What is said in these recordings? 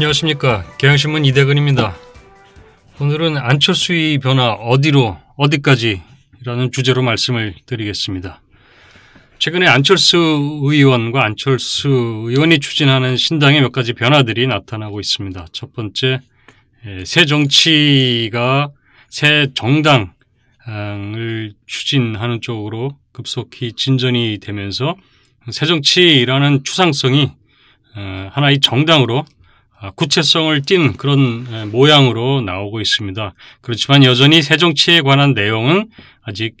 안녕하십니까 경향신문 이대근입니다. 오늘은 안철수의 변화 어디로 어디까지 라는 주제로 말씀을 드리겠습니다. 최근에 안철수 의원과 안철수 의원이 추진하는 신당의 몇 가지 변화들이 나타나고 있습니다. 첫 번째, 새 정치가 새 정당을 추진하는 쪽으로 급속히 진전이 되면서 새 정치라는 추상성이 어, 하나의 정당으로 아, 구체성을 띤 그런 모양으로 나오고 있습니다. 그렇지만 여전히 새 정치에 관한 내용은 아직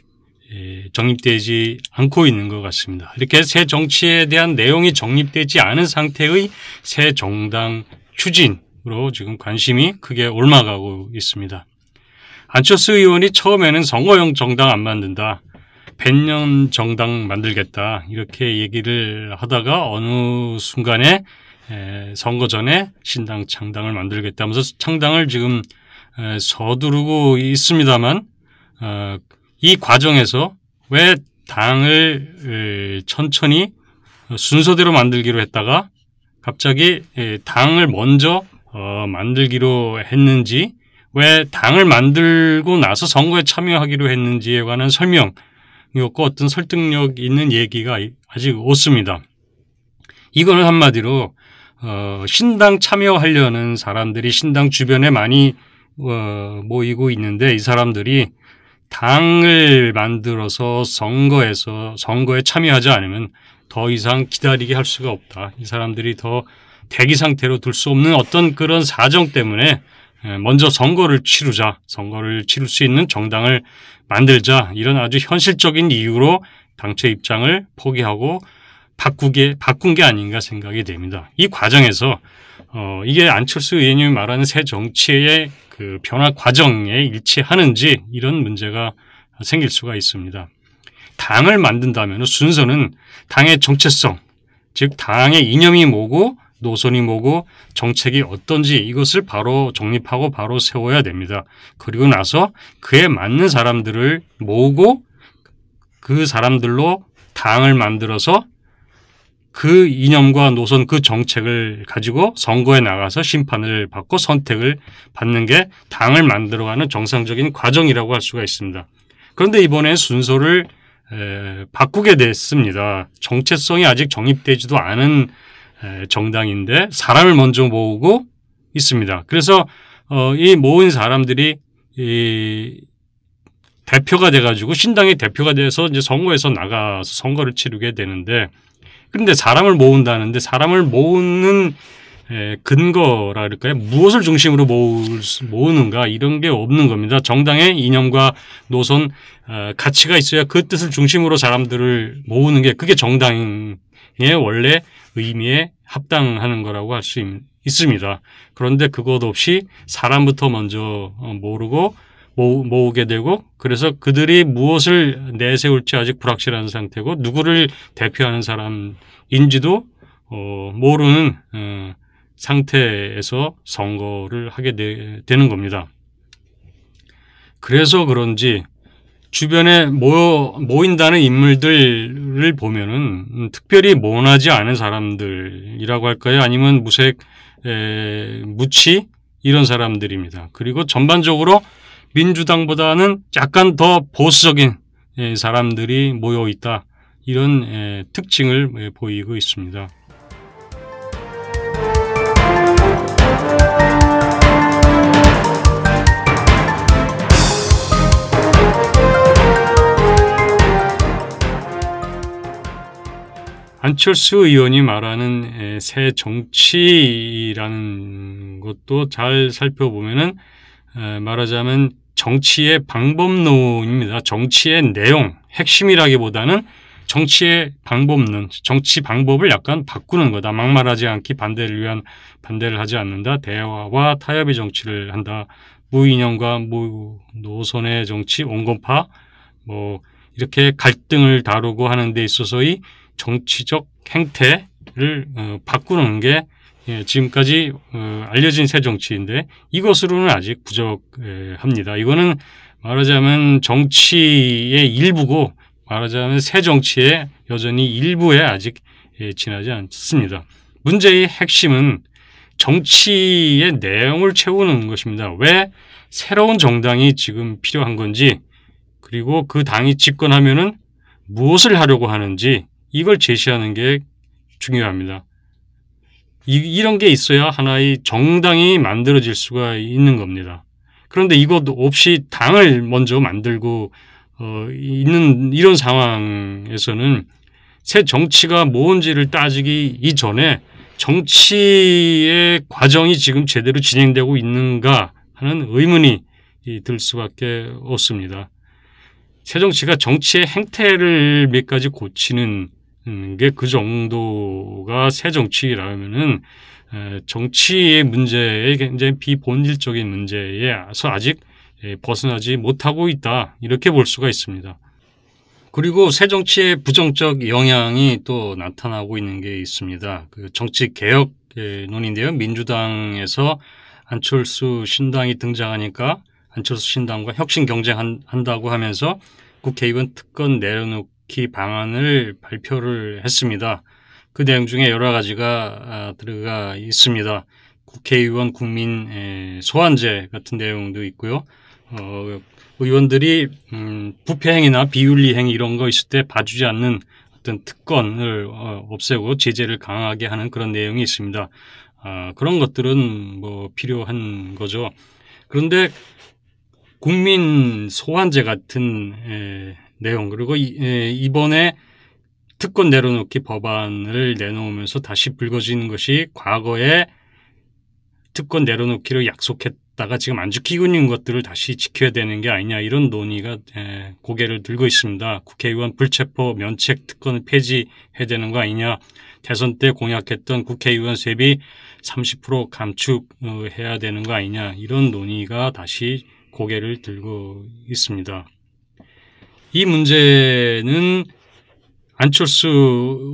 정립되지 않고 있는 것 같습니다. 이렇게 새 정치에 대한 내용이 정립되지 않은 상태의 새 정당 추진으로 지금 관심이 크게 올라가고 있습니다. 안철수 의원이 처음에는 선거용 정당 안 만든다. 100년 정당 만들겠다. 이렇게 얘기를 하다가 어느 순간에 선거 전에 신당 창당을 만들겠다면서 창당을 지금 에, 서두르고 있습니다만 어, 이 과정에서 왜 당을 에, 천천히 순서대로 만들기로 했다가 갑자기 에, 당을 먼저 어, 만들기로 했는지 왜 당을 만들고 나서 선거에 참여하기로 했는지에 관한 설명 이었고 어떤 설득력 있는 얘기가 아직 없습니다. 이거는 한마디로 어, 신당 참여하려는 사람들이 신당 주변에 많이 어, 모이고 있는데 이 사람들이 당을 만들어서 선거에서 선거에 참여하지 않으면 더 이상 기다리게 할 수가 없다. 이 사람들이 더 대기 상태로 둘 수 없는 어떤 그런 사정 때문에 먼저 선거를 치르자, 선거를 치를 수 있는 정당을 만들자 이런 아주 현실적인 이유로 당최 입장을 포기하고 바꾸게 바꾼 게 아닌가 생각이 됩니다. 이 과정에서 어, 이게 안철수 의원님이 말하는 새 정치의 그 변화 과정에 일치하는지 이런 문제가 생길 수가 있습니다. 당을 만든다면 순서는 당의 정체성, 즉 당의 이념이 뭐고 노선이 뭐고 정책이 어떤지 이것을 바로 정립하고 바로 세워야 됩니다. 그리고 나서 그에 맞는 사람들을 모으고 그 사람들로 당을 만들어서 그 이념과 노선 그 정책을 가지고 선거에 나가서 심판을 받고 선택을 받는 게 당을 만들어가는 정상적인 과정이라고 할 수가 있습니다. 그런데 이번에 순서를 에, 바꾸게 됐습니다. 정체성이 아직 정립되지도 않은 에, 정당인데 사람을 먼저 모으고 있습니다. 그래서 어, 이 모은 사람들이 이 대표가 돼가지고 신당의 대표가 돼서 이제 선거에서 나가서 선거를 치르게 되는데 그런데 사람을 모은다는데 사람을 모으는 근거라 그럴까요? 무엇을 중심으로 모으는가 이런 게 없는 겁니다. 정당의 이념과 노선, 어, 가치가 있어야 그 뜻을 중심으로 사람들을 모으는 게 그게 정당의 원래 의미에 합당하는 거라고 할 수 있습니다. 그런데 그것 없이 사람부터 먼저 어, 모르고 모으, 게 되고 그래서 그들이 무엇을 내세울지 아직 불확실한 상태고 누구를 대표하는 사람인지도 어, 모르는 어, 상태에서 선거를 하게 되, 되는 겁니다. 그래서 그런지 주변에 모여, 모인다는 인물들을 보면은 특별히 모나지 않은 사람들이라고 할까요? 아니면 무색, 에, 무치 이런 사람들입니다. 그리고 전반적으로 민주당보다는 약간 더 보수적인 예, 사람들이 모여 있다. 이런 예, 특징을 예, 보이고 있습니다. 안철수 의원이 말하는 새 정치라는 것도 잘 살펴보면은 어, 말하자면 정치의 방법론입니다. 정치의 내용, 핵심이라기보다는 정치의 방법론, 정치 방법을 약간 바꾸는 거다. 막말하지 않기, 반대를 위한 반대를 하지 않는다. 대화와 타협의 정치를 한다. 무인형과 무노선의 정치, 온건파, 뭐 이렇게 갈등을 다루고 하는 데 있어서의 정치적 행태를 어, 바꾸는 게 예, 지금까지 어, 알려진 새 정치인데 이것으로는 아직 부족합니다. 이거는 말하자면 정치의 일부고 말하자면 새 정치의 여전히 일부에 아직 예, 지나지 않습니다. 문제의 핵심은 정치의 내용을 채우는 것입니다. 왜 새로운 정당이 지금 필요한 건지 그리고 그 당이 집권하면은 무엇을 하려고 하는지 이걸 제시하는 게 중요합니다. 이, 런게 있어야 하나의 정당이 만들어질 수가 있는 겁니다. 그런데 이것 없이 당을 먼저 만들고 어, 있는 이런 상황에서는 새 정치가 뭔지를 따지기 이전에 정치의 과정이 지금 제대로 진행되고 있는가 하는 의문이 들 수밖에 없습니다. 새 정치가 정치의 행태를 몇 가지 고치는 음, 게그 정도가 새 정치라면은 정치의 문제에 굉장히 비본질적인 문제에서 아직 벗어나지 못하고 있다 이렇게 볼 수가 있습니다. 그리고 새 정치의 부정적 영향이 또 나타나고 있는 게 있습니다. 그 정치 개혁 논인데요. 민주당에서 안철수 신당이 등장하니까 안철수 신당과 혁신 경쟁한다고 하면서 국회의원 특권 내려놓고 극히 방안을 발표를 했습니다. 그 내용 중에 여러 가지가 아, 들어가 있습니다. 국회의원 국민 소환제 같은 내용도 있고요. 어, 의원들이 음, 부패행위나 비윤리행위 이런 거 있을 때 봐주지 않는 어떤 특권을 어, 없애고 제재를 강하게 하는 그런 내용이 있습니다. 아, 그런 것들은 뭐 필요한 거죠. 그런데 국민 소환제 같은 에, 내용 그리고 이, 예, 번에 특권 내려놓기 법안을 내놓으면서 다시 불거지는 것이 과거에 특권 내려놓기로 약속했다가 지금 안 지키고 있는 것들을 다시 지켜야 되는 게 아니냐 이런 논의가 예, 고개를 들고 있습니다. 국회의원 불체포 면책 특권을 폐지해야 되는 거 아니냐 대선 때 공약했던 국회의원 세비 30% 감축해야 되는 거 아니냐 이런 논의가 다시 고개를 들고 있습니다. 이 문제는 안철수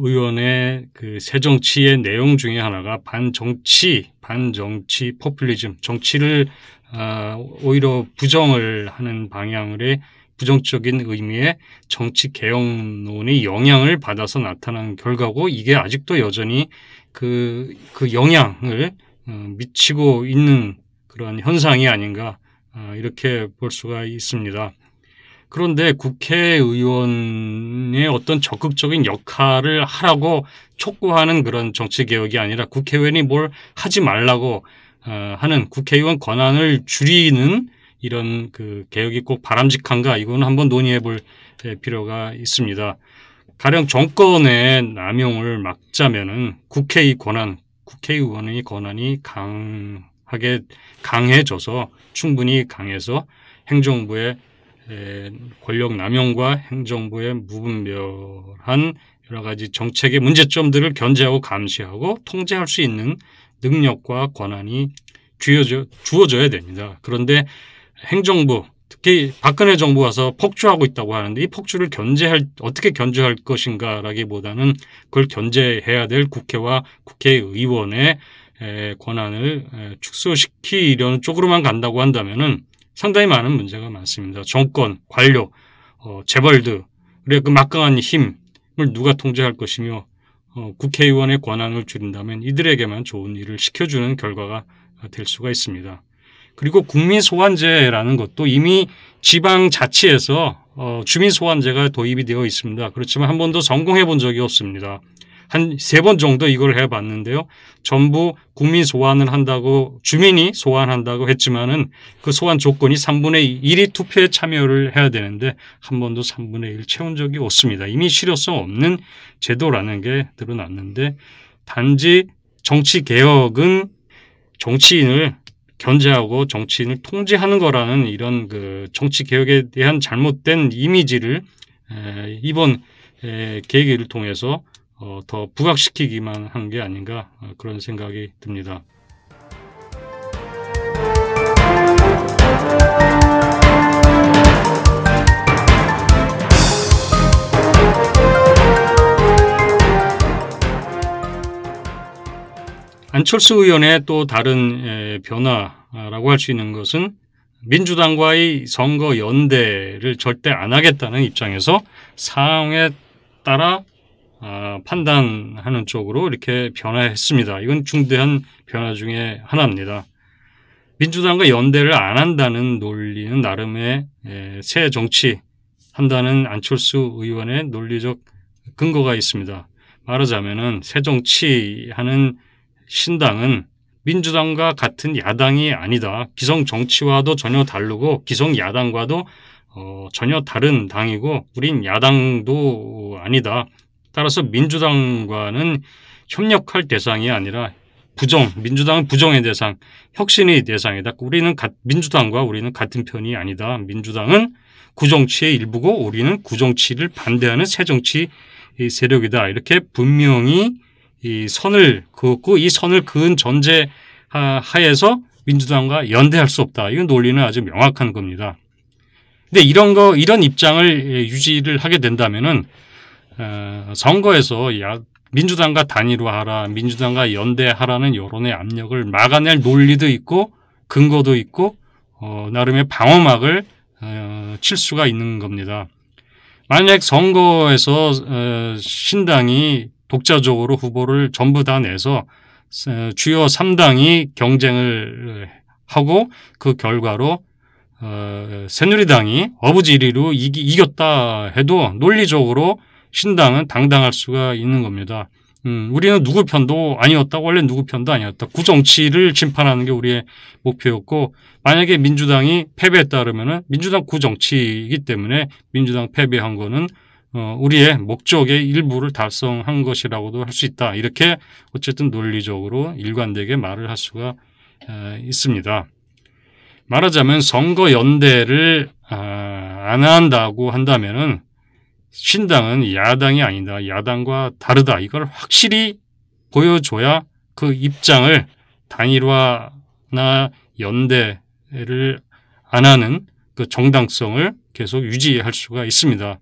의원의 그 새정치의 내용 중에 하나가 반정치, 반정치 포퓰리즘, 정치를 어, 오히려 부정을 하는 방향의 부정적인 의미의 정치 개혁론의 영향을 받아서 나타난 결과고 이게 아직도 여전히 그, 그 영향을 어, 미치고 있는 그런 현상이 아닌가 어, 이렇게 볼 수가 있습니다. 그런데 국회의원의 어떤 적극적인 역할을 하라고 촉구하는 그런 정치개혁이 아니라 국회의원이 뭘 하지 말라고 어, 하는 국회의원 권한을 줄이는 이런 그 개혁이 꼭 바람직한가 이거는 한번 논의해 볼 필요가 있습니다. 가령 정권의 남용을 막자면은 국회의 권한, 국회의원의 권한이 강하게 강해져서 충분히 강해서 행정부의 예, 권력 남용과 행정부의 무분별한 여러 가지 정책의 문제점들을 견제하고 감시하고 통제할 수 있는 능력과 권한이 주어져, 주어져야 됩니다. 그런데 행정부, 특히 박근혜 정부가 서 폭주하고 있다고 하는데 이 폭주를 견제할 어떻게 견제할 것인가라기보다는 그걸 견제해야 될 국회와 국회의원의 권한을 축소시키려는 쪽으로만 간다고 한다면은 상당히 많은 문제가 많습니다. 정권, 관료, 어, 재벌들의 그 막강한 힘을 누가 통제할 것이며 어, 국회의원의 권한을 줄인다면 이들에게만 좋은 일을 시켜주는 결과가 될 수가 있습니다. 그리고 국민소환제라는 것도 이미 지방자치에서 어, 주민소환제가 도입이 되어 있습니다. 그렇지만 한 번도 성공해 본 적이 없습니다. 한세번 정도 이걸 해봤는데요. 전부 국민 소환을 한다고 주민이 소환한다고 했지만은 그 소환 조건이 3분의 1이 투표에 참여를 해야 되는데 한 번도 3분의 1 채운 적이 없습니다. 이미 실효성 없는 제도라는 게 드러났는데 단지 정치 개혁은 정치인을 견제하고 정치인을 통제하는 거라는 이런 그 정치 개혁에 대한 잘못된 이미지를 이번 계기를 통해서 어, 더 부각시키기만 한 게 아닌가 어, 그런 생각이 듭니다. 안철수 의원의 또 다른 변화라고 할 수 있는 것은 민주당과의 선거 연대를 절대 안 하겠다는 입장에서 상황에 따라 아, 판단하는 쪽으로 이렇게 변화했습니다. 이건 중대한 변화 중에 하나입니다. 민주당과 연대를 안 한다는 논리는 나름의 예, 새 정치 한다는 안철수 의원의 논리적 근거가 있습니다. 말하자면은 새 정치 하는 신당은 민주당과 같은 야당이 아니다. 기성 정치와도 전혀 다르고 기성 야당과도 어, 전혀 다른 당이고 우린 야당도 아니다. 따라서 민주당과는 협력할 대상이 아니라 부정, 민주당은 부정의 대상, 혁신의 대상이다. 우리는 가, 민주당과 우리는 같은 편이 아니다. 민주당은 구정치의 일부고 우리는 구정치를 반대하는 새정치 세력이다. 이렇게 분명히 이 선을 그었고 이 선을 그은 전제 하에서 민주당과 연대할 수 없다. 이건 논리는 아주 명확한 겁니다. 근데 이런 거, 이런 입장을 예, 유지를 하게 된다면은 선거에서 야, 민주당과 단일화하라, 민주당과 연대하라는 여론의 압력을 막아낼 논리도 있고 근거도 있고 어, 나름의 방어막을 어, 칠 수가 있는 겁니다. 만약 선거에서 어, 신당이 독자적으로 후보를 전부 다 내서 어, 주요 3당이 경쟁을 어, 하고 그 결과로 어, 새누리당이 어부지리로 이겼다 해도 논리적으로 신당은 당당할 수가 있는 겁니다. 음, 우리는 누구 편도 아니었다. 원래 누구 편도 아니었다. 구정치를 심판하는 게 우리의 목표였고 만약에 민주당이 패배했다그러면은 민주당 구정치이기 때문에 민주당 패배한 거는 어, 우리의 목적의 일부를 달성한 것이라고도 할 수 있다. 이렇게 어쨌든 논리적으로 일관되게 말을 할 수가 에, 있습니다. 말하자면 선거 연대를 아, 안 한다고 한다면은 신당은 야당이 아니다. 야당과 다르다. 이걸 확실히 보여줘야 그 입장을 단일화나 연대를 안 하는 그 정당성을 계속 유지할 수가 있습니다.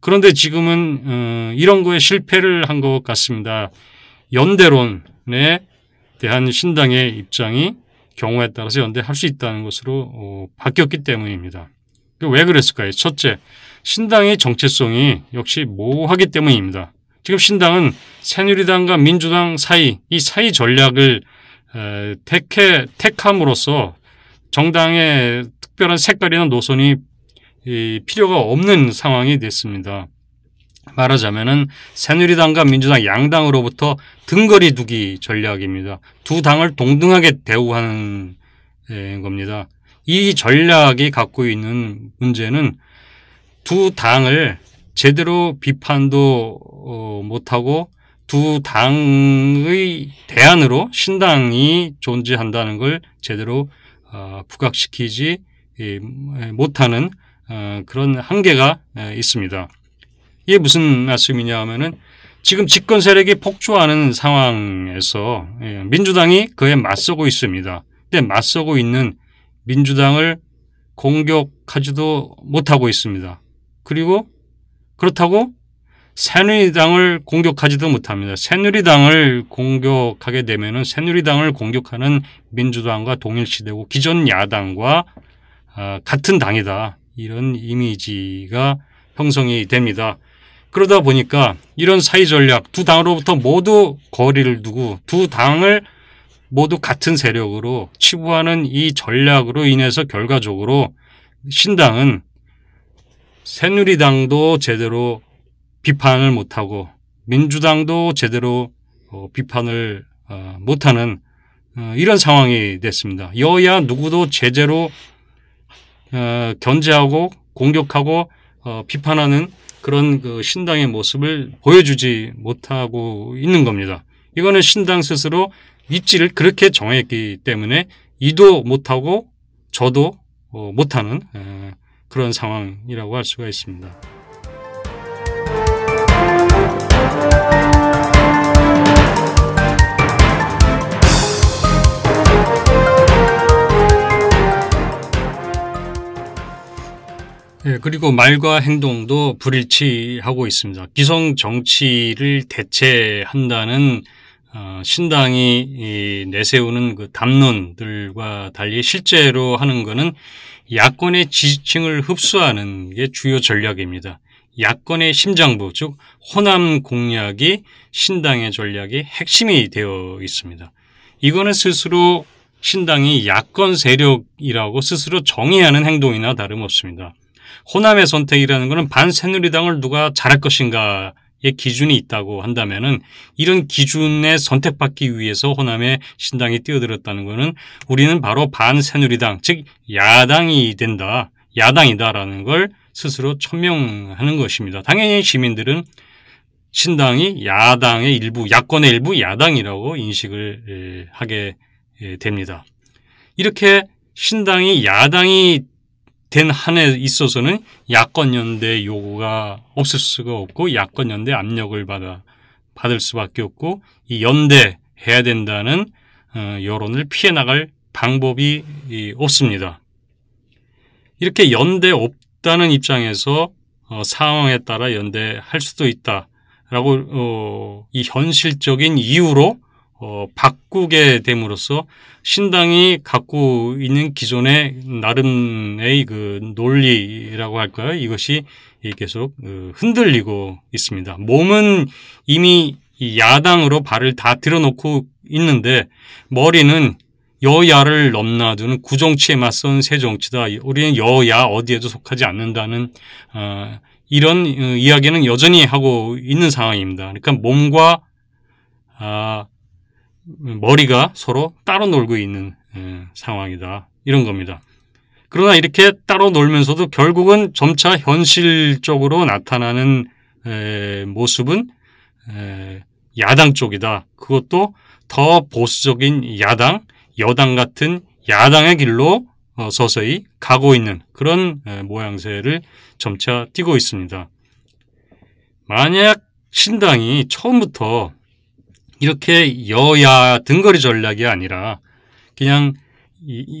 그런데 지금은 어, 이런 거에 실패를 한 것 같습니다. 연대론에 대한 신당의 입장이 경우에 따라서 연대할 수 있다는 것으로 어, 바뀌었기 때문입니다. 왜 그랬을까요? 첫째, 신당의 정체성이 역시 모호하기 때문입니다. 지금 신당은 새누리당과 민주당 사이 이 사이 전략을 택해 택함으로써 정당의 특별한 색깔이나 노선이 필요가 없는 상황이 됐습니다. 말하자면은 새누리당과 민주당 양당으로부터 등거리 두기 전략입니다. 두 당을 동등하게 대우하는 겁니다. 이 전략이 갖고 있는 문제는 두 당을 제대로 비판도 어, 못하고 두 당의 대안으로 신당이 존재한다는 걸 제대로 어, 부각시키지 예, 못하는 어, 그런 한계가 있습니다. 이게 무슨 말씀이냐 하면은 지금 집권 세력이 폭주하는 상황에서 예, 민주당이 그에 맞서고 있습니다. 근데 맞서고 있는 민주당을 공격하지도 못하고 있습니다. 그리고 그렇다고 새누리당을 공격하지도 못합니다. 새누리당을 공격하게 되면 은 새누리당을 공격하는 민주당과 동일시되고 기존 야당과 어, 같은 당이다. 이런 이미지가 형성이 됩니다. 그러다 보니까 이런 사이 전략 두 당으로부터 모두 거리를 두고 두 당을 모두 같은 세력으로 치부하는 이 전략으로 인해서 결과적으로 신당은 새누리당도 제대로 비판을 못하고 민주당도 제대로 어, 비판을 어, 못하는 어, 이런 상황이 됐습니다. 여야 누구도 제대로 어, 견제하고 공격하고 어, 비판하는 그런 그 신당의 모습을 보여주지 못하고 있는 겁니다. 이거는 신당 스스로 입지를 그렇게 정했기 때문에 이도 못하고 저도 어, 못하는 에, 그런 상황이라고 할 수가 있습니다. 예, 그리고 말과 행동도 불일치하고 있습니다. 기성 정치를 대체한다는 어, 신당이 이 내세우는 그 담론들과 달리 실제로 하는 것은 야권의 지지층을 흡수하는 게 주요 전략입니다. 야권의 심장부, 즉 호남 공약이 신당의 전략의 핵심이 되어 있습니다. 이거는 스스로 신당이 야권 세력이라고 스스로 정의하는 행동이나 다름없습니다. 호남의 선택이라는 것은 반새누리당을 누가 잘할 것인가 기준이 있다고 한다면은 이런 기준에 선택받기 위해서 호남의 신당이 뛰어들었다는 것은 우리는 바로 반새누리당 즉 야당이 된다 야당이다라는 걸 스스로 천명하는 것입니다. 당연히 시민들은 신당이 야당의 일부 야권의 일부 야당이라고 인식을 하게 됩니다. 이렇게 신당이 야당이 된 한에 있어서는 야권 연대 요구가 없을 수가 없고 야권 연대 압력을 받아 받을 수밖에 없고 이 연대 해야 된다는 어, 여론을 피해 나갈 방법이 없습니다. 이렇게 연대 없다는 입장에서 어, 상황에 따라 연대할 수도 있다라고 어, 이 현실적인 이유로 어, 바꾸게 됨으로써 신당이 갖고 있는 기존의 나름의 그 논리라고 할까요? 이것이 계속 그, 흔들리고 있습니다. 몸은 이미 야당으로 발을 다 들여놓고 있는데 머리는 여야를 넘나드는 구정치에 맞선 새 정치다. 우리는 여야 어디에도 속하지 않는다는 어, 이런 어, 이야기는 여전히 하고 있는 상황입니다. 그러니까 몸과 아, 머리가 서로 따로 놀고 있는 예, 상황이다. 이런 겁니다. 그러나 이렇게 따로 놀면서도 결국은 점차 현실적으로 나타나는 모습은 야당 쪽이다. 그것도 더 보수적인 야당, 여당 같은 야당의 길로 어, 서서히 가고 있는 그런 모양새를 점차 띄고 있습니다. 만약 신당이 처음부터 이렇게 여야 등거리 전략이 아니라 그냥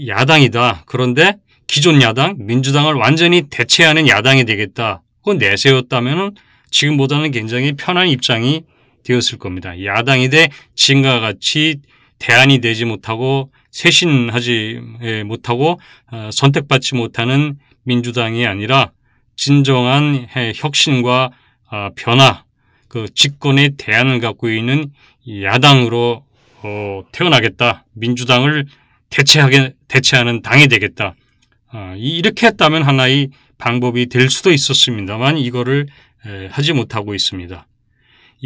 야당이다. 그런데 기존 야당, 민주당을 완전히 대체하는 야당이 되겠다. 그건 내세웠다면 지금보다는 굉장히 편한 입장이 되었을 겁니다. 야당이 돼 지금과 같이 대안이 되지 못하고 쇄신하지 예, 못하고 어, 선택받지 못하는 민주당이 아니라 진정한 혁신과 아, 변화, 그 집권의 대안을 갖고 있는 야당으로 어, 태어나겠다. 민주당을 대체하게, 대체하는 당이 되겠다. 어, 이렇게 했다면 하나의 방법이 될 수도 있었습니다만 이거를 에, 하지 못하고 있습니다.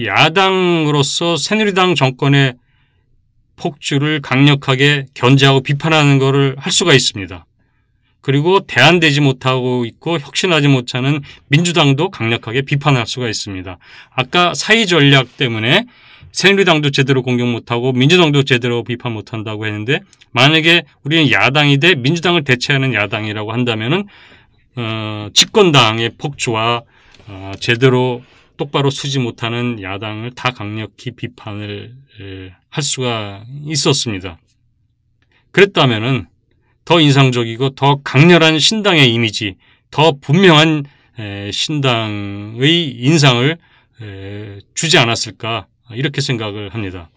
야당으로서 새누리당 정권의 폭주를 강력하게 견제하고 비판하는 것을 할 수가 있습니다. 그리고 대안되지 못하고 있고 혁신하지 못하는 민주당도 강력하게 비판할 수가 있습니다. 아까 사이 전략 때문에 새누리당도 제대로 공격 못하고 민주당도 제대로 비판 못한다고 했는데 만약에 우리는 야당이 돼 민주당을 대체하는 야당이라고 한다면은 어, 집권당의 폭주와 어, 제대로 똑바로 쓰지 못하는 야당을 다 강력히 비판을 할 수가 있었습니다. 그랬다면은 더 인상적이고 더 강렬한 신당의 이미지, 더 분명한 신당의 인상을 주지 않았을까 아, 이렇게 생각을 합니다.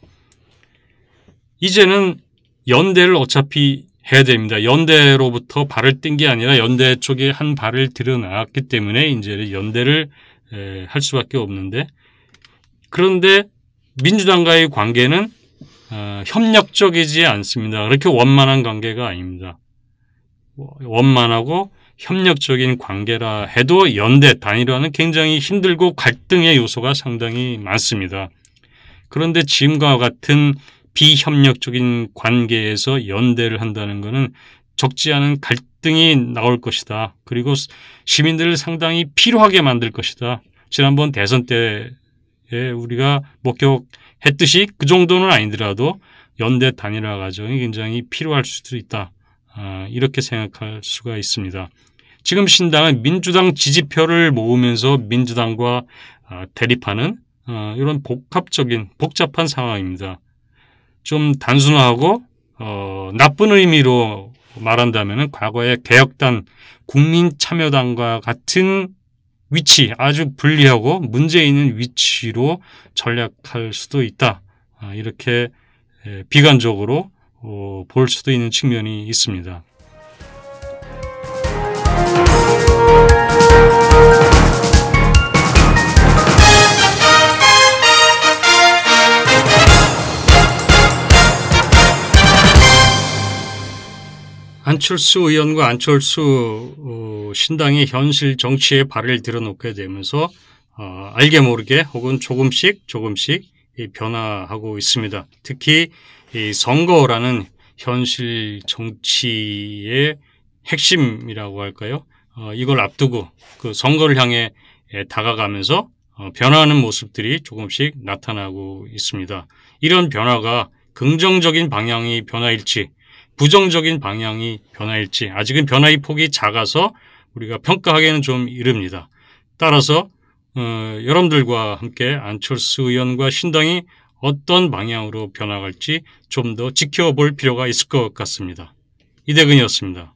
이제는 연대를 어차피 해야 됩니다. 연대로부터 발을 뗀게 아니라 연대 쪽에 한 발을 들여놨기 때문에 이제 연대를 할 수밖에 없는데 그런데 민주당과의 관계는 아, 협력적이지 않습니다. 그렇게 원만한 관계가 아닙니다. 원만하고 협력적인 관계라 해도 연대 단일화는 굉장히 힘들고 갈등의 요소가 상당히 많습니다. 그런데 지금과 같은 비협력적인 관계에서 연대를 한다는 것은 적지 않은 갈등이 나올 것이다. 그리고 시민들을 상당히 필요하게 만들 것이다. 지난번 대선 때에 우리가 목격했듯이 그 정도는 아니더라도 연대 단일화 과정이 굉장히 필요할 수도 있다. 아, 이렇게 생각할 수가 있습니다. 지금 신당은 민주당 지지표를 모으면서 민주당과 아, 대립하는 어, 이런 복합적인 복잡한 상황입니다. 좀단순하고 어, 나쁜 의미로 말한다면 과거의 개혁단 국민참여당과 같은 위치 아주 불리하고 문제 있는 위치로 전략할 수도 있다. 아, 이렇게 비관적으로 어, 볼 수도 있는 측면이 있습니다. 안철수 의원과 안철수 어, 신당이 현실 정치에 발을 들여놓게 되면서 어, 알게 모르게 혹은 조금씩 조금씩 변화하고 있습니다. 특히 이 선거라는 현실 정치의 핵심이라고 할까요? 어, 이걸 앞두고 그 선거를 향해 다가가면서 어, 변화하는 모습들이 조금씩 나타나고 있습니다. 이런 변화가 긍정적인 방향의 변화일지 부정적인 방향이 변화일지 아직은 변화의 폭이 작아서 우리가 평가하기에는 좀 이릅니다. 따라서 어, 여러분들과 함께 안철수 의원과 신당이 어떤 방향으로 변화갈지 좀 더 지켜볼 필요가 있을 것 같습니다. 이대근이었습니다.